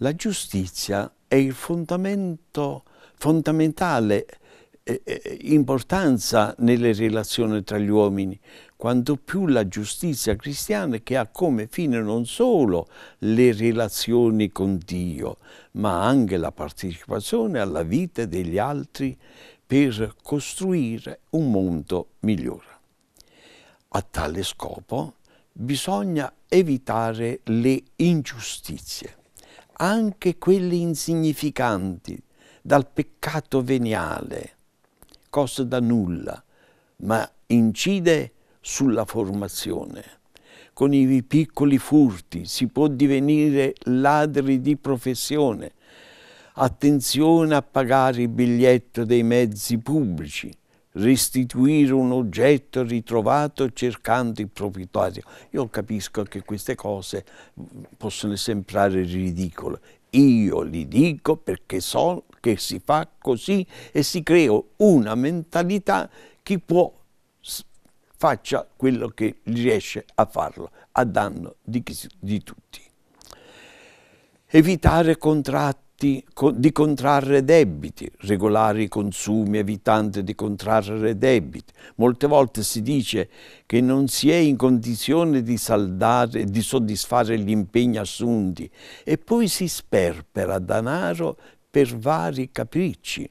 La giustizia è il fondamento fondamentale eh, eh, importanza nelle relazioni tra gli uomini, quanto più la giustizia cristiana che ha come fine non solo le relazioni con Dio, ma anche la partecipazione alla vita degli altri per costruire un mondo migliore. A tale scopo bisogna evitare le ingiustizie, anche quelle insignificanti, dal peccato veniale, cosa da nulla, ma incide sulla formazione. Con i piccoli furti si può divenire ladri di professione. Attenzione a pagare il biglietto dei mezzi pubblici, restituire un oggetto ritrovato cercando il proprietario. Io capisco che queste cose possono sembrare ridicole. Io li dico perché so che si fa così e si crea una mentalità che può faccia quello che riesce a farlo a danno di, chi, di tutti. Evitare contratti di contrarre debiti, regolare i consumi evitando di contrarre debiti. Molte volte si dice che non si è in condizione di saldare, e di soddisfare gli impegni assunti e poi si sperpera denaro per vari capricci.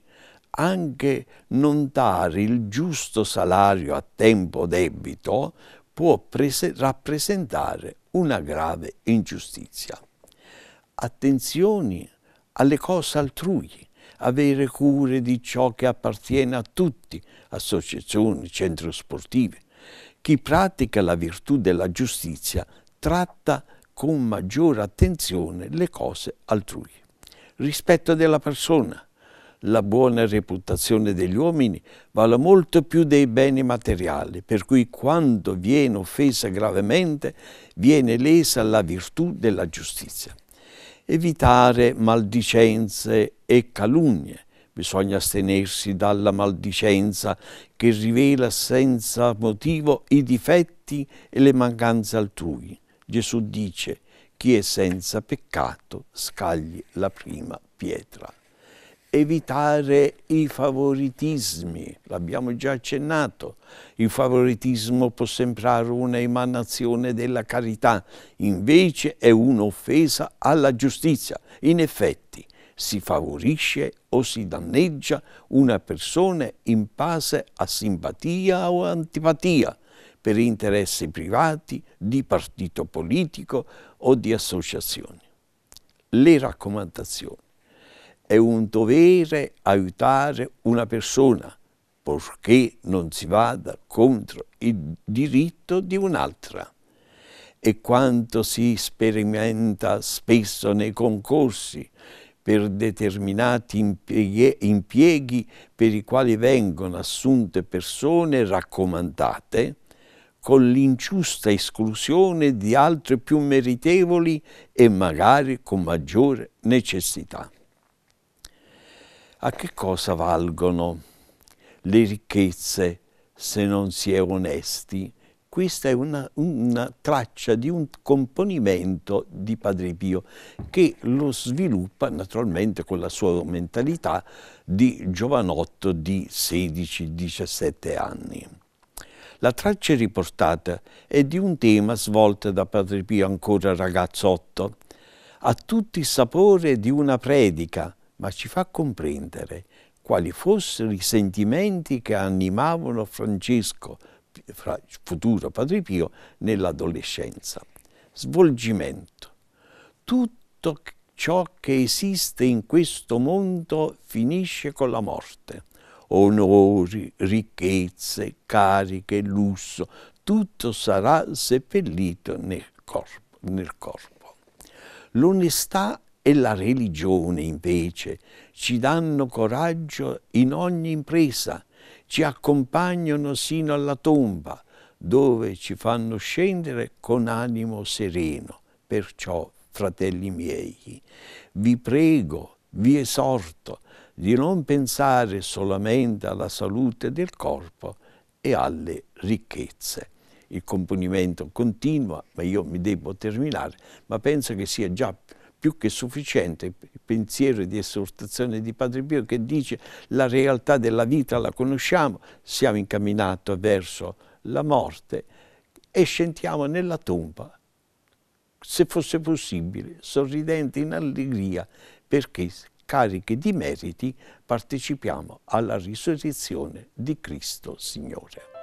Anche non dare il giusto salario a tempo debito può rappresentare una grave ingiustizia. Attenzioni! alle cose altrui, avere cure di ciò che appartiene a tutti, associazioni, centri sportivi. Chi pratica la virtù della giustizia tratta con maggiore attenzione le cose altrui. Rispetto della persona. La buona reputazione degli uomini vale molto più dei beni materiali, per cui quando viene offesa gravemente viene lesa la virtù della giustizia evitare maldicenze e calunnie. Bisogna astenersi dalla maldicenza che rivela senza motivo i difetti e le mancanze altrui. Gesù dice, chi è senza peccato scagli la prima pietra evitare i favoritismi, l'abbiamo già accennato, il favoritismo può sembrare un'emanazione della carità, invece è un'offesa alla giustizia. In effetti si favorisce o si danneggia una persona in base a simpatia o antipatia per interessi privati, di partito politico o di associazioni. Le raccomandazioni è un dovere aiutare una persona purché non si vada contro il diritto di un'altra. E quanto si sperimenta spesso nei concorsi per determinati impieghi per i quali vengono assunte persone raccomandate, con l'ingiusta esclusione di altre più meritevoli e magari con maggiore necessità a che cosa valgono le ricchezze se non si è onesti? Questa è una, una traccia di un componimento di Padre Pio che lo sviluppa naturalmente con la sua mentalità di giovanotto di 16-17 anni. La traccia riportata è di un tema svolto da Padre Pio ancora ragazzotto, a tutti il sapore di una predica, ma ci fa comprendere quali fossero i sentimenti che animavano Francesco, futuro Padre Pio, nell'adolescenza. Svolgimento. Tutto ciò che esiste in questo mondo finisce con la morte. Onori, ricchezze, cariche, lusso, tutto sarà seppellito nel corpo. Nel corpo. L'onestà e la religione invece ci danno coraggio in ogni impresa, ci accompagnano sino alla tomba, dove ci fanno scendere con animo sereno. Perciò, fratelli miei, vi prego, vi esorto di non pensare solamente alla salute del corpo e alle ricchezze il componimento continua, ma io mi devo terminare, ma penso che sia già più più che sufficiente il pensiero di esortazione di Padre Pio che dice la realtà della vita la conosciamo, siamo incamminati verso la morte e scendiamo nella tomba, se fosse possibile, sorridenti in allegria, perché carichi di meriti partecipiamo alla risurrezione di Cristo Signore.